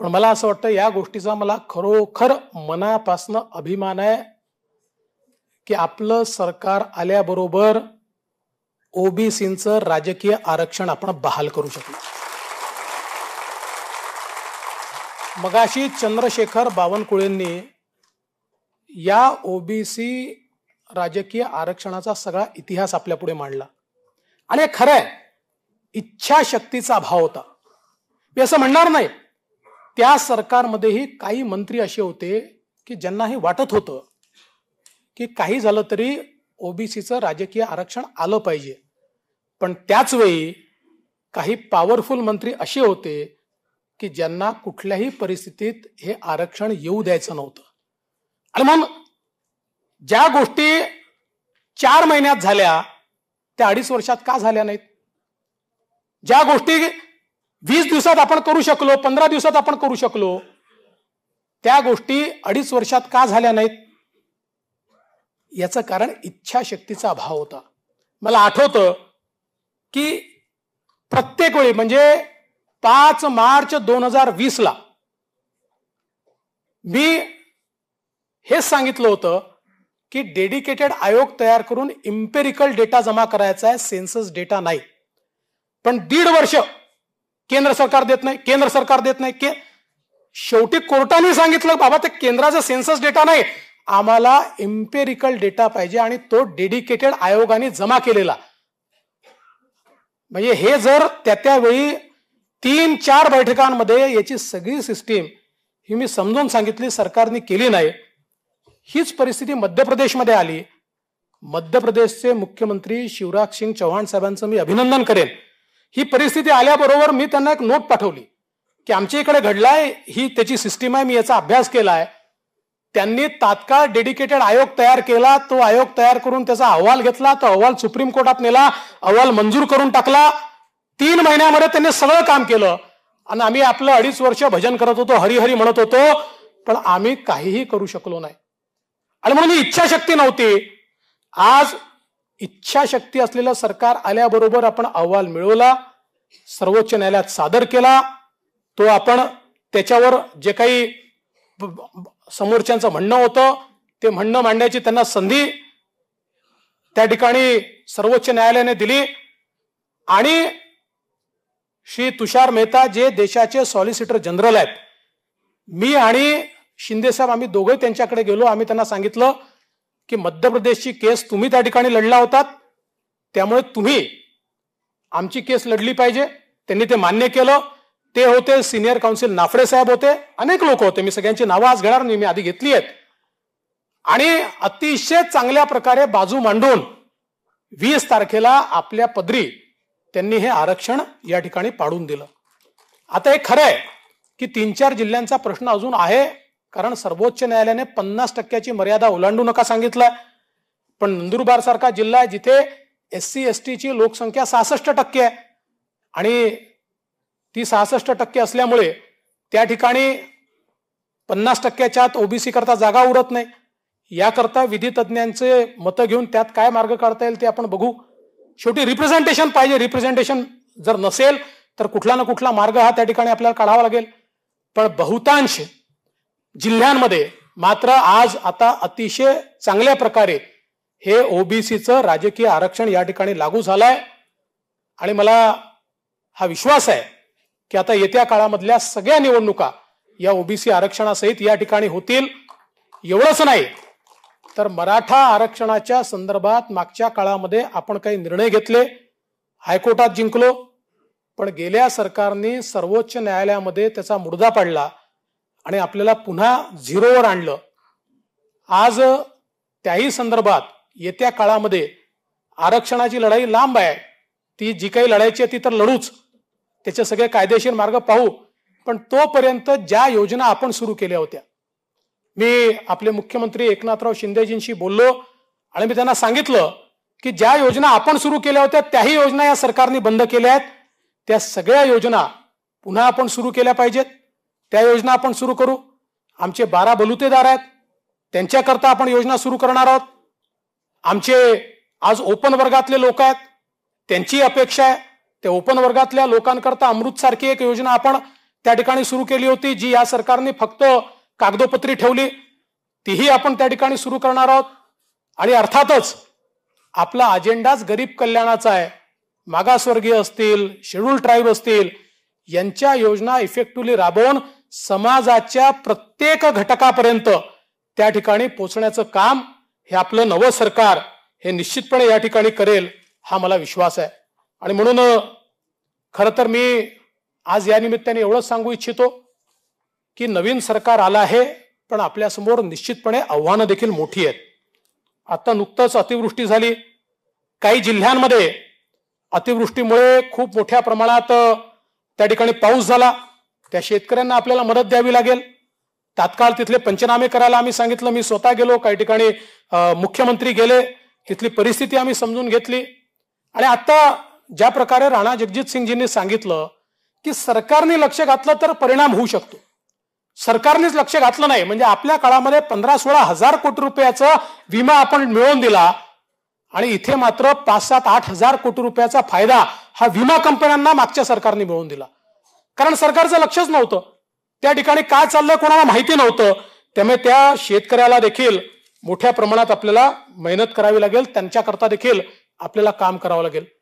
पण मला असं वाटतं या गोष्टीचा मला खरोखर मनापासनं अभिमान आहे की आपलं सरकार आल्याबरोबर ओबीसीचं राजकीय आरक्षण आपण बहाल करू शकलो मगाशी चंद्रशेखर बावनकुळेंनी या ओबीसी राजकीय आरक्षणाचा सगळा इतिहास आपल्या पुढे मांडला आणि खरंय इच्छाशक्तीचा अभाव होता मी असं म्हणणार नाही त्या सरकारमध्येही काही मंत्री असे होते की ज्यांना हे वाटत होतं की काही झालं तरी ओबीसीचं राजकीय आरक्षण आलं पाहिजे पण त्याच वेळी काही पॉवरफुल मंत्री असे होते की ज्यांना कुठल्याही परिस्थितीत हे आरक्षण येऊ द्यायचं नव्हतं आणि मग ज्या गोष्टी चार महिन्यात झाल्या त्या अडीच वर्षात का झाल्या नाहीत ज्या गोष्टी वीस दिवसात आपण करू शकलो पंधरा दिवसात आपण करू शकलो त्या गोष्टी अडीच वर्षात का झाल्या नाहीत याचं कारण इच्छाशक्तीचा अभाव होता मला आठवतं की प्रत्येक वेळी म्हणजे पाच मार्च दोन हजार वीस ला मी हेच सांगितलं होतं की डेडिकेटेड आयोग तयार करून इम्पेरिकल डेटा जमा करायचा आहे सेन्सस डेटा नाही पण दीड वर्ष केंद्र सरकार देत नाही केंद्र सरकार देत नाही के शेवटी कोर्टाने सांगितलं बाबा ते केंद्राचा सेन्सस डेटा नाही आम्हाला एम्पेरिकल डेटा पाहिजे आणि तो डेडिकेटेड आयोगाने जमा केलेला म्हणजे हे जर त्या त्यावेळी तीन चार बैठकांमध्ये याची सगळी सिस्टीम ही मी समजून सांगितली सरकारने केली नाही हीच परिस्थिती मध्य प्रदेशमध्ये आली मध्य प्रदेशचे मुख्यमंत्री शिवराज सिंग चौहान साहेबांचं मी अभिनंदन करेन ही परिस्थिती आल्याबरोबर मी त्यांना एक नोट पाठवली की आमच्या इकडे घडलाय ही त्याची सिस्टीम आहे मी याचा अभ्यास केलाय त्यांनी तात्काळ डेडिकेटेड आयोग तयार केला तो आयोग तयार करून त्याचा अहवाल घेतला तो अहवाल सुप्रीम कोर्टात नेला अहवाल मंजूर करून टाकला तीन महिन्यामध्ये त्यांनी सगळं काम केलं आणि आम्ही आपलं अडीच वर्ष भजन करत होतो हरिहरी म्हणत होतो पण आम्ही काहीही करू शकलो नाही आणि म्हणून इच्छाशक्ती नव्हती आज इच्छाशक्ती असलेलं सरकार आल्याबरोबर आपण अहवाल मिळवला सर्वोच्च न्यायालयात सादर केला तो आपण त्याच्यावर जे काही समोरच्यांचं म्हणणं होतं ते म्हणणं मांडण्याची त्यांना संधी त्या ठिकाणी सर्वोच्च न्यायालयाने दिली आणि श्री तुषार मेहता जे देशाचे सॉलिसिटर जनरल आहेत मी आणि शिंदेसाहेब आम्ही दोघे त्यांच्याकडे गेलो आम्ही त्यांना सांगितलं की मध्य प्रदेशची केस तुम्ही त्या ठिकाणी लढला होतात त्यामुळे तुम्ही आमची केस लढली पाहिजे त्यांनी ते मान्य केलं ते होते सिनियर काउन्सिल नाफडे साहेब होते अनेक लोक होते मी सगळ्यांची नावं आज घेणार नाही मी आधी घेतली आहेत आणि अतिशय चांगल्या प्रकारे बाजू मांडून वीस तारखेला आपल्या पदरी त्यांनी हे आरक्षण या ठिकाणी पाडून दिलं आता हे खरं आहे की तीन चार जिल्ह्यांचा प्रश्न अजून आहे कारण सर्वोच्च न्यायालयाने पन्नास टक्क्याची मर्यादा ओलांडू नका सांगितलं पण नंदुरबार सारखा जिल्हा आहे जिथे एस सी एस टीची लोकसंख्या सहासष्ट टक्के आहे आणि ती सहासष्ट टक्के असल्यामुळे त्या ठिकाणी पन्नास टक्क्याच्या आत ओबीसी करता जागा उरत नाही याकरता विधी तज्ज्ञांचे मतं घेऊन त्यात काय मार्ग काढता येईल ते आपण बघू शेवटी रिप्रेझेंटेशन पाहिजे रिप्रेझेंटेशन जर नसेल तर कुठला ना कुठला मार्ग हा त्या ठिकाणी आपल्याला काढावा लागेल पण बहुतांश जिल्ह्यांमध्ये मात्र आज आता अतिशय चांगल्या प्रकारे हे ओबीसीचं राजकीय आरक्षण या ठिकाणी लागू झालंय आणि मला हा विश्वास आहे की आता येत्या काळामधल्या सगळ्या निवडणुका या ओबीसी आरक्षणासहित या ठिकाणी होतील एवढंच नाही तर मराठा आरक्षणाच्या संदर्भात मागच्या काळामध्ये आपण काही निर्णय घेतले हायकोर्टात जिंकलो पण गेल्या सरकारने सर्वोच्च न्यायालयामध्ये त्याचा मुद्दा पाडला आणि आपल्याला पुन्हा झिरोवर आणलं आज त्याही संदर्भात येत्या काळामध्ये आरक्षणाची लढाई लांब आहे ती जी काही लढायची आहे ती तर लढूच त्याचे सगळे कायदेशीर मार्ग पाहू पण तोपर्यंत ज्या योजना आपण सुरू केल्या होत्या मी आपले मुख्यमंत्री एकनाथराव शिंदेजींशी बोललो आणि मी त्यांना सांगितलं की ज्या योजना आपण सुरू केल्या होत्या त्याही योजना या सरकारने बंद केल्या आहेत त्या सगळ्या योजना पुन्हा आपण सुरू केल्या पाहिजेत त्या योजना आपण सुरू करू आमचे बारा बलुतेदार आहेत त्यांच्याकरता आपण योजना सुरू करणार आहोत आमचे आज ओपन वर्गातले लोक आहेत त्यांची अपेक्षा आहे त्या ओपन वर्गातल्या लोकांकरता अमृतसारखी एक योजना आपण त्या ठिकाणी सुरू केली होती जी या सरकारने फक्त कागदोपत्री ठेवली तीही आपण त्या ठिकाणी सुरू करणार आहोत आणि अर्थातच आपला अजेंडाच गरीब कल्याणाचा आहे मागासवर्गीय असतील शेड्यूल ट्राईब असतील यांच्या योजना इफेक्टिव्हली राबवून समाजाच्या प्रत्येक घटकापर्यंत त्या ठिकाणी पोचण्याचं काम हे आपलं नवं सरकार हे निश्चितपणे या ठिकाणी करेल हा मला विश्वास आहे आणि म्हणून खरं तर मी आज या निमित्ताने एवढंच सांगू इच्छितो की नवीन सरकार आलं आहे पण आपल्यासमोर निश्चितपणे आव्हानं देखील मोठी आहेत आता नुकतंच अतिवृष्टी झाली काही जिल्ह्यांमध्ये अतिवृष्टीमुळे खूप मोठ्या प्रमाणात त्या ठिकाणी पाऊस झाला त्या शेतकऱ्यांना आपल्याला मदत द्यावी लागेल तात्काळ तिथले पंचनामे करायला आम्ही सांगितलं मी स्वतः गेलो काही ठिकाणी मुख्यमंत्री गेले तिथली परिस्थिती आम्ही समजून घेतली आणि आता ज्या प्रकारे राणा जगजित सिंगजींनी सांगितलं की सरकारने लक्ष घातलं तर परिणाम होऊ शकतो सरकारनेच लक्ष घातलं नाही म्हणजे आपल्या काळामध्ये पंधरा सोळा हजार कोटी रुपयाचा विमा आपण मिळवून दिला आणि इथे मात्र पाच सात आठ हजार कोटी रुपयाचा फायदा हा विमा कंपन्यांना मागच्या सरकारने मिळवून दिला कारण सरकारचं लक्षच नव्हतं त्या ठिकाणी काय चाललंय कोणाला माहिती नव्हतं त्यामुळे त्या शेतकऱ्याला देखील मोठ्या प्रमाणात आपल्याला मेहनत करावी लागेल त्यांच्याकरता देखील आपल्याला काम करावं लागेल